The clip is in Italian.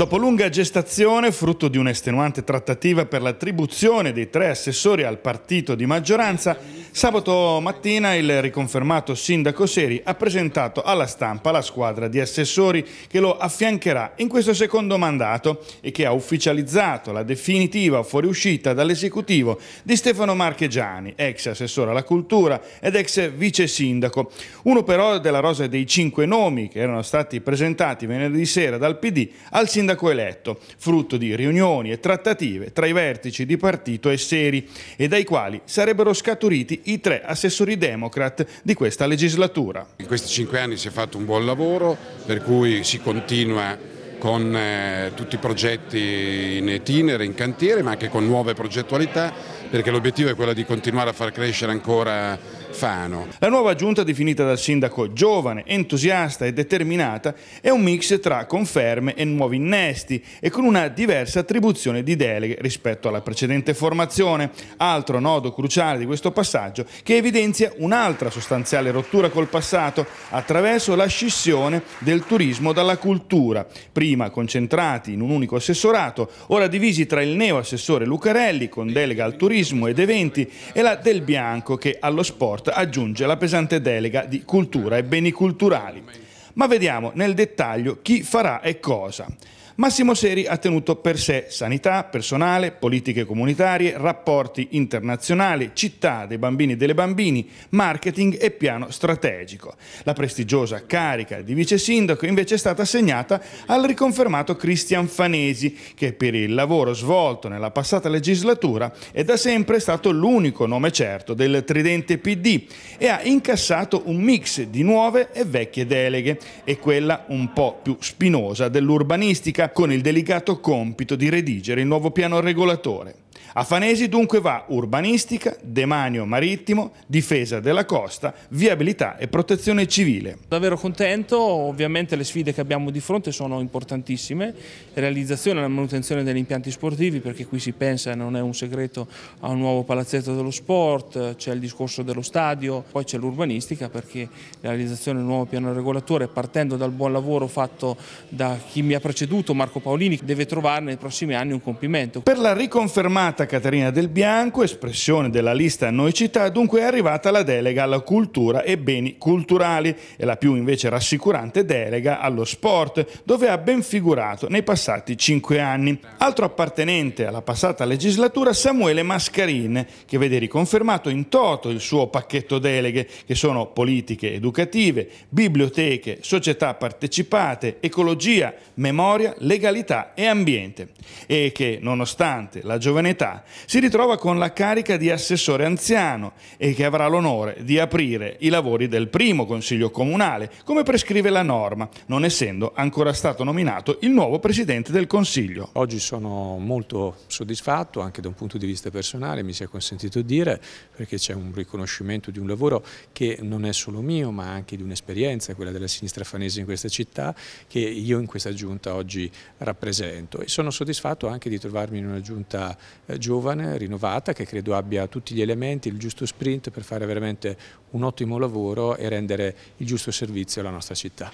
Dopo lunga gestazione, frutto di un'estenuante trattativa per l'attribuzione dei tre assessori al partito di maggioranza, Sabato mattina il riconfermato sindaco Seri ha presentato alla stampa la squadra di assessori che lo affiancherà in questo secondo mandato e che ha ufficializzato la definitiva fuoriuscita dall'esecutivo di Stefano Marchegiani, ex assessore alla cultura ed ex vice sindaco. Uno però della rosa dei cinque nomi che erano stati presentati venerdì sera dal PD al sindaco eletto, frutto di riunioni e trattative tra i vertici di partito e Seri e dai quali sarebbero scaturiti i tre assessori democrat di questa legislatura. In questi cinque anni si è fatto un buon lavoro per cui si continua con eh, tutti i progetti in itinere, in cantiere, ma anche con nuove progettualità, perché l'obiettivo è quello di continuare a far crescere ancora Fano. La nuova giunta, definita dal sindaco giovane, entusiasta e determinata, è un mix tra conferme e nuovi innesti e con una diversa attribuzione di deleghe rispetto alla precedente formazione. Altro nodo cruciale di questo passaggio che evidenzia un'altra sostanziale rottura col passato attraverso la scissione del turismo dalla cultura, prima concentrati in un unico assessorato, ora divisi tra il neo assessore Lucarelli con delega al turismo ed eventi e la Del Bianco che allo sport sport aggiunge la pesante delega di cultura e beni culturali. Ma vediamo nel dettaglio chi farà e cosa. Massimo Seri ha tenuto per sé sanità, personale, politiche comunitarie, rapporti internazionali, città dei bambini e delle bambini, marketing e piano strategico. La prestigiosa carica di vice sindaco invece è stata assegnata al riconfermato Cristian Fanesi, che per il lavoro svolto nella passata legislatura è da sempre stato l'unico nome certo del tridente PD e ha incassato un mix di nuove e vecchie deleghe e quella un po' più spinosa dell'urbanistica con il delicato compito di redigere il nuovo piano regolatore. A Fanesi dunque va urbanistica, demanio marittimo, difesa della costa, viabilità e protezione civile. Davvero contento, ovviamente le sfide che abbiamo di fronte sono importantissime, realizzazione e la manutenzione degli impianti sportivi perché qui si pensa, non è un segreto, a un nuovo palazzetto dello sport, c'è il discorso dello stadio, poi c'è l'urbanistica perché la realizzazione del nuovo piano regolatore partendo dal buon lavoro fatto da chi mi ha preceduto, Marco Paolini, deve trovare nei prossimi anni un compimento. Per la riconfermata nominata Caterina Del Bianco, espressione della lista a Noi Città, dunque è arrivata la delega alla cultura e beni culturali e la più invece rassicurante delega allo sport, dove ha ben figurato nei passati cinque anni. Altro appartenente alla passata legislatura Samuele Mascarin, che vede riconfermato in toto il suo pacchetto deleghe, che sono politiche educative, biblioteche, società partecipate, ecologia, memoria, legalità e ambiente. E che, nonostante la giovane età, si ritrova con la carica di assessore anziano e che avrà l'onore di aprire i lavori del primo Consiglio Comunale, come prescrive la norma, non essendo ancora stato nominato il nuovo Presidente del Consiglio. Oggi sono molto soddisfatto anche da un punto di vista personale, mi si è consentito dire, perché c'è un riconoscimento di un lavoro che non è solo mio, ma anche di un'esperienza, quella della sinistra fanese in questa città, che io in questa giunta oggi rappresento. E sono soddisfatto anche di trovarmi in una giunta eh, giovane, rinnovata, che credo abbia tutti gli elementi, il giusto sprint per fare veramente un ottimo lavoro e rendere il giusto servizio alla nostra città.